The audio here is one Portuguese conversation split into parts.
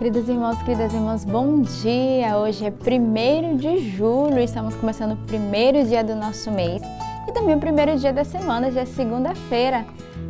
Queridos irmãos, queridas irmãs, bom dia! Hoje é 1 de julho, estamos começando o primeiro dia do nosso mês e também o primeiro dia da semana, já é segunda-feira.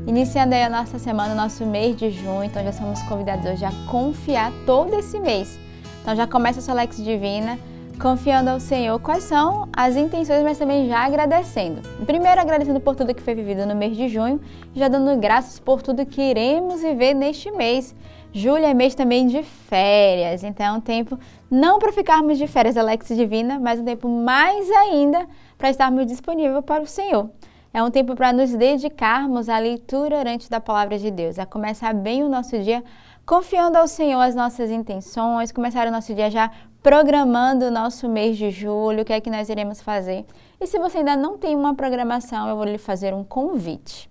Iniciando aí a nossa semana, nosso mês de junho, então já somos convidados hoje a confiar todo esse mês. Então já começa a sua Lex Divina, confiando ao Senhor quais são as intenções, mas também já agradecendo. Primeiro, agradecendo por tudo que foi vivido no mês de junho, já dando graças por tudo que iremos viver neste mês. Julho é mês também de férias, então é um tempo não para ficarmos de férias, Alex Divina, mas um tempo mais ainda para estarmos disponíveis para o Senhor. É um tempo para nos dedicarmos à leitura orante da palavra de Deus, a começar bem o nosso dia confiando ao Senhor as nossas intenções, começar o nosso dia já programando o nosso mês de julho, o que é que nós iremos fazer. E se você ainda não tem uma programação, eu vou lhe fazer um convite.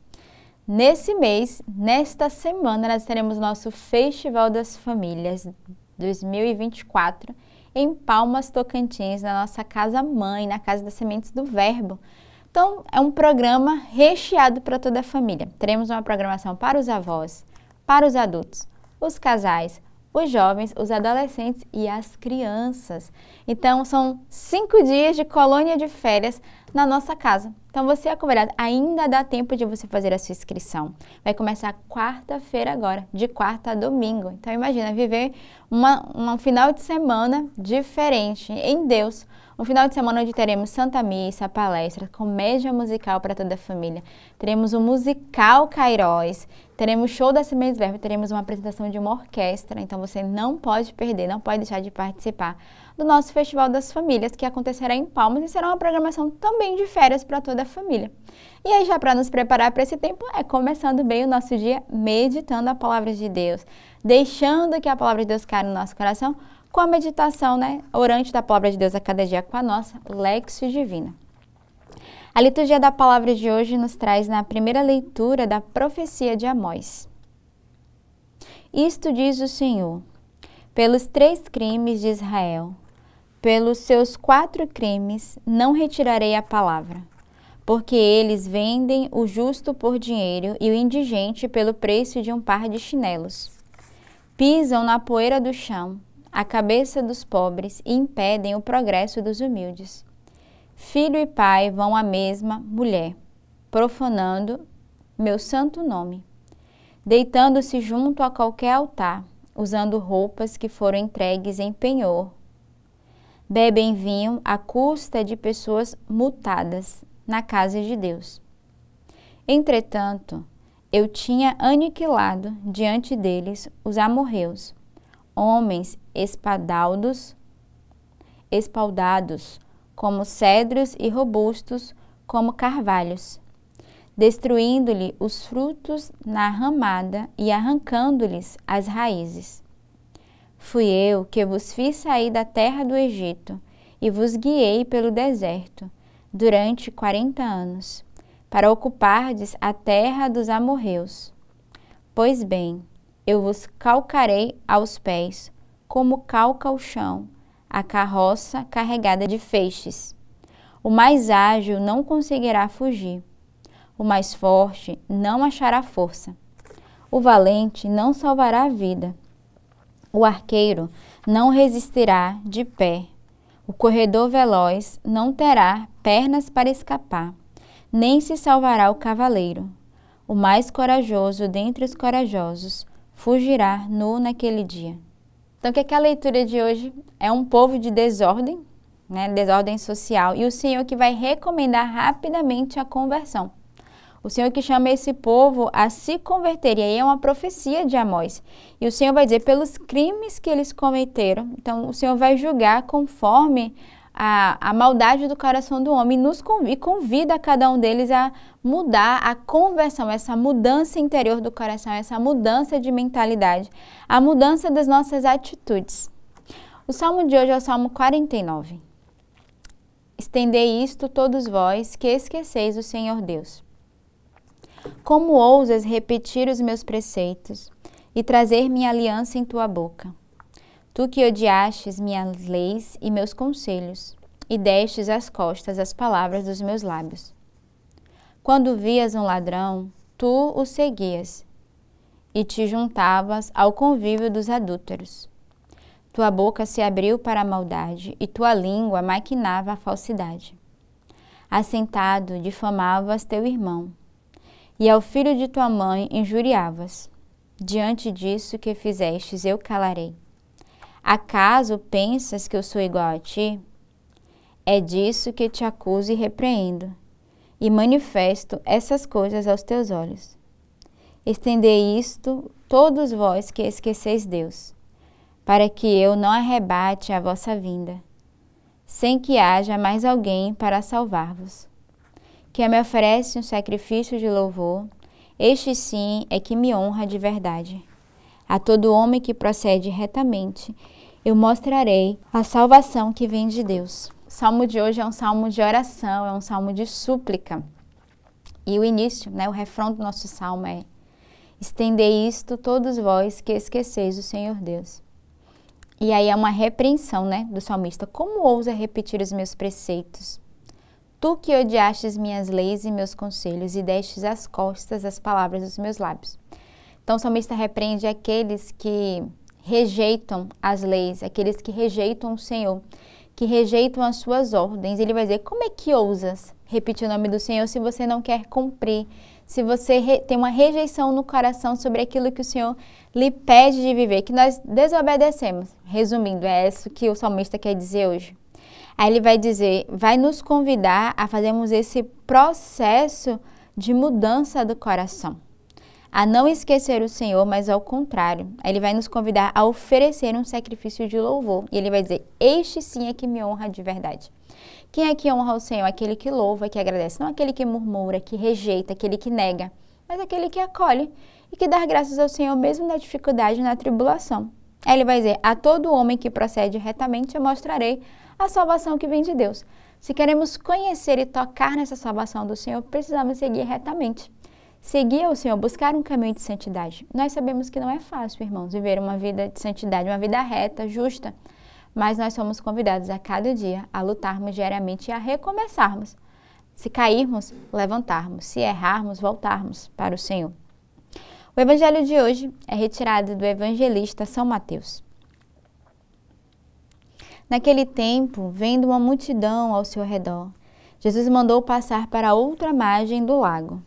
Nesse mês, nesta semana, nós teremos nosso Festival das Famílias 2024 em Palmas Tocantins, na nossa casa mãe, na Casa das Sementes do Verbo. Então, é um programa recheado para toda a família. Teremos uma programação para os avós, para os adultos, os casais, os jovens, os adolescentes e as crianças. Então, são cinco dias de colônia de férias na nossa casa. Então você é convidado, ainda dá tempo de você fazer a sua inscrição. Vai começar quarta-feira agora, de quarta a domingo. Então imagina viver uma, um final de semana diferente em Deus. Um final de semana onde teremos Santa Missa, palestra, comédia musical para toda a família. Teremos o um musical Cairóis, teremos show da Sementes Verbo, teremos uma apresentação de uma orquestra. Então você não pode perder, não pode deixar de participar do nosso Festival das Famílias, que acontecerá em Palmas e será uma programação também de férias para toda a família. E aí, já para nos preparar para esse tempo, é começando bem o nosso dia meditando a palavra de Deus, deixando que a palavra de Deus caia no nosso coração com a meditação né, orante da palavra de Deus a cada dia com a nossa Lexio Divina. A liturgia da palavra de hoje nos traz na primeira leitura da profecia de Amós. Isto diz o Senhor: pelos três crimes de Israel, pelos seus quatro crimes não retirarei a palavra, porque eles vendem o justo por dinheiro e o indigente pelo preço de um par de chinelos. Pisam na poeira do chão a cabeça dos pobres e impedem o progresso dos humildes. Filho e pai vão à mesma mulher, profanando meu santo nome, deitando-se junto a qualquer altar, usando roupas que foram entregues em penhor bebem vinho à custa de pessoas mutadas na casa de Deus. Entretanto, eu tinha aniquilado diante deles os amorreus, homens espadaldos, espaldados, como cedros e robustos como carvalhos, destruindo-lhe os frutos na ramada e arrancando-lhes as raízes. Fui eu que vos fiz sair da terra do Egito e vos guiei pelo deserto durante quarenta anos, para ocupardes a terra dos amorreus. Pois bem, eu vos calcarei aos pés, como calca o chão, a carroça carregada de feixes. O mais ágil não conseguirá fugir. O mais forte não achará força. O valente não salvará a vida o arqueiro não resistirá de pé. O corredor veloz não terá pernas para escapar, nem se salvará o cavaleiro. O mais corajoso dentre os corajosos fugirá nu naquele dia. Então, o que, é que a leitura de hoje é um povo de desordem, né? desordem social, e o Senhor que vai recomendar rapidamente a conversão. O Senhor que chama esse povo a se converter. E aí é uma profecia de Amós. E o Senhor vai dizer pelos crimes que eles cometeram. Então o Senhor vai julgar conforme a, a maldade do coração do homem nos convida, e convida cada um deles a mudar a conversão, essa mudança interior do coração, essa mudança de mentalidade, a mudança das nossas atitudes. O salmo de hoje é o salmo 49. Estendei isto todos vós que esqueceis o Senhor Deus como ousas repetir os meus preceitos e trazer minha aliança em tua boca? Tu que odiastes minhas leis e meus conselhos, e destes as costas as palavras dos meus lábios. Quando vias um ladrão, tu o seguias, e te juntavas ao convívio dos adúlteros. Tua boca se abriu para a maldade, e tua língua maquinava a falsidade. Assentado, difamavas teu irmão, e ao filho de tua mãe injuriavas. Diante disso que fizestes, eu calarei. Acaso pensas que eu sou igual a ti? É disso que te acuso e repreendo, e manifesto essas coisas aos teus olhos. Estendei isto, todos vós que esqueceis Deus, para que eu não arrebate a vossa vinda, sem que haja mais alguém para salvar-vos que me oferece um sacrifício de louvor, este sim é que me honra de verdade. A todo homem que procede retamente, eu mostrarei a salvação que vem de Deus. O salmo de hoje é um salmo de oração, é um salmo de súplica. E o início, né, o refrão do nosso salmo é: Estendei isto todos vós que esqueceis o Senhor Deus. E aí é uma repreensão, né, do salmista: Como ousa repetir os meus preceitos? Tu que odiastes minhas leis e meus conselhos e destes as costas as palavras dos meus lábios. Então o salmista repreende aqueles que rejeitam as leis, aqueles que rejeitam o Senhor, que rejeitam as suas ordens. Ele vai dizer: Como é que ousas repetir o nome do Senhor se você não quer cumprir? Se você tem uma rejeição no coração sobre aquilo que o Senhor lhe pede de viver, que nós desobedecemos. Resumindo, é isso que o salmista quer dizer hoje. Aí ele vai dizer, vai nos convidar a fazermos esse processo de mudança do coração. A não esquecer o Senhor, mas ao contrário. Aí ele vai nos convidar a oferecer um sacrifício de louvor. E ele vai dizer, este sim é que me honra de verdade. Quem é que honra o Senhor? Aquele que louva, que agradece. Não aquele que murmura, que rejeita, aquele que nega. Mas aquele que acolhe e que dá graças ao Senhor mesmo na dificuldade, na tribulação. Aí ele vai dizer, a todo homem que procede retamente eu mostrarei a salvação que vem de Deus. Se queremos conhecer e tocar nessa salvação do Senhor, precisamos seguir retamente. Seguir o Senhor, buscar um caminho de santidade. Nós sabemos que não é fácil, irmãos, viver uma vida de santidade, uma vida reta, justa, mas nós somos convidados a cada dia a lutarmos diariamente e a recomeçarmos. Se cairmos, levantarmos. Se errarmos, voltarmos para o Senhor. O evangelho de hoje é retirado do evangelista São Mateus. Naquele tempo, vendo uma multidão ao seu redor, Jesus mandou passar para outra margem do lago.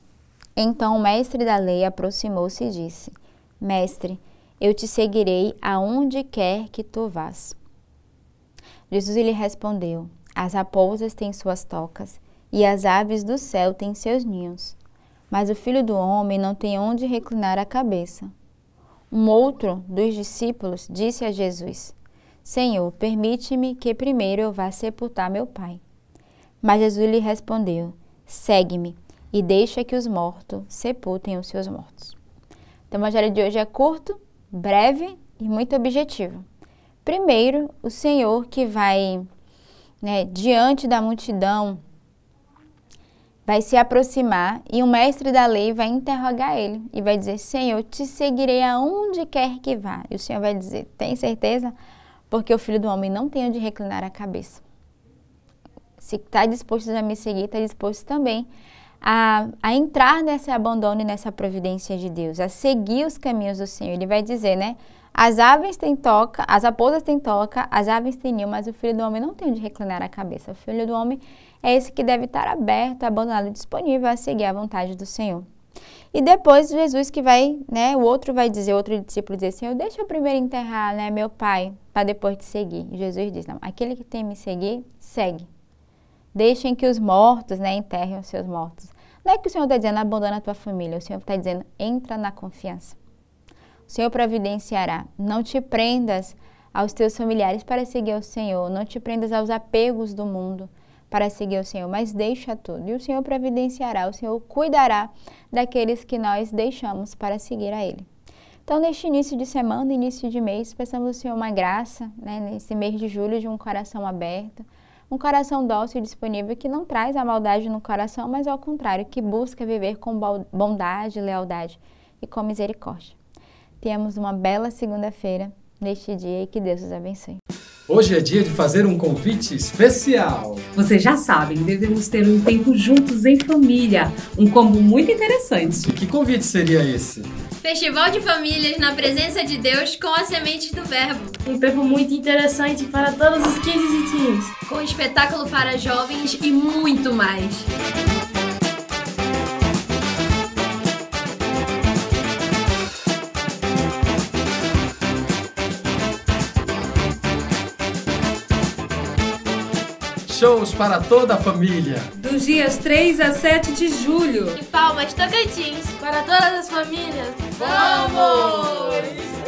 Então o mestre da lei aproximou-se e disse: Mestre, eu te seguirei aonde quer que tu vás. Jesus lhe respondeu: As raposas têm suas tocas e as aves do céu têm seus ninhos, mas o filho do homem não tem onde reclinar a cabeça. Um outro dos discípulos disse a Jesus: Senhor, permite-me que primeiro eu vá sepultar meu pai. Mas Jesus lhe respondeu: Segue-me e deixa que os mortos sepultem os seus mortos. Então, o evangelho de hoje é curto, breve e muito objetivo. Primeiro, o Senhor que vai né, diante da multidão, vai se aproximar e o mestre da lei vai interrogar ele e vai dizer: Senhor, te seguirei aonde quer que vá. E o Senhor vai dizer: Tem certeza? porque o filho do homem não tem onde reclinar a cabeça. Se está disposto a me seguir, está disposto também a, a, entrar nesse abandono e nessa providência de Deus, a seguir os caminhos do Senhor. Ele vai dizer, né? As aves têm toca, as raposas têm toca, as aves têm ninho, mas o filho do homem não tem onde reclinar a cabeça. O filho do homem é esse que deve estar aberto, abandonado, disponível a seguir a vontade do Senhor. E depois Jesus que vai, né, o outro vai dizer, o outro discípulo diz assim, eu deixa eu primeiro enterrar, né, meu pai, para depois te seguir. E Jesus diz, não, aquele que tem me seguir, segue. Deixem que os mortos, né, enterrem os seus mortos. Não é que o Senhor está dizendo, abandona a tua família, o Senhor está dizendo, entra na confiança. O Senhor providenciará, não te prendas aos teus familiares para seguir o Senhor, não te prendas aos apegos do mundo, para seguir o Senhor, mas deixa tudo. E o Senhor providenciará, o Senhor cuidará daqueles que nós deixamos para seguir a Ele. Então, neste início de semana, início de mês, peçamos ao Senhor uma graça, né, nesse mês de julho, de um coração aberto, um coração dócil e disponível que não traz a maldade no coração, mas ao contrário, que busca viver com bondade, lealdade e com misericórdia. Tenhamos uma bela segunda-feira neste dia e que Deus os abençoe. Hoje é dia de fazer um convite especial. Vocês já sabem, devemos ter um tempo juntos em família. Um combo muito interessante. E que convite seria esse? Festival de Famílias na Presença de Deus com a semente do Verbo. Um tempo muito interessante para todos os 15 e 15. Com espetáculo para jovens e muito mais. shows para toda a família. Dos dias 3 a 7 de julho. E Palmas, Tocantins. Para todas as famílias. Vamos!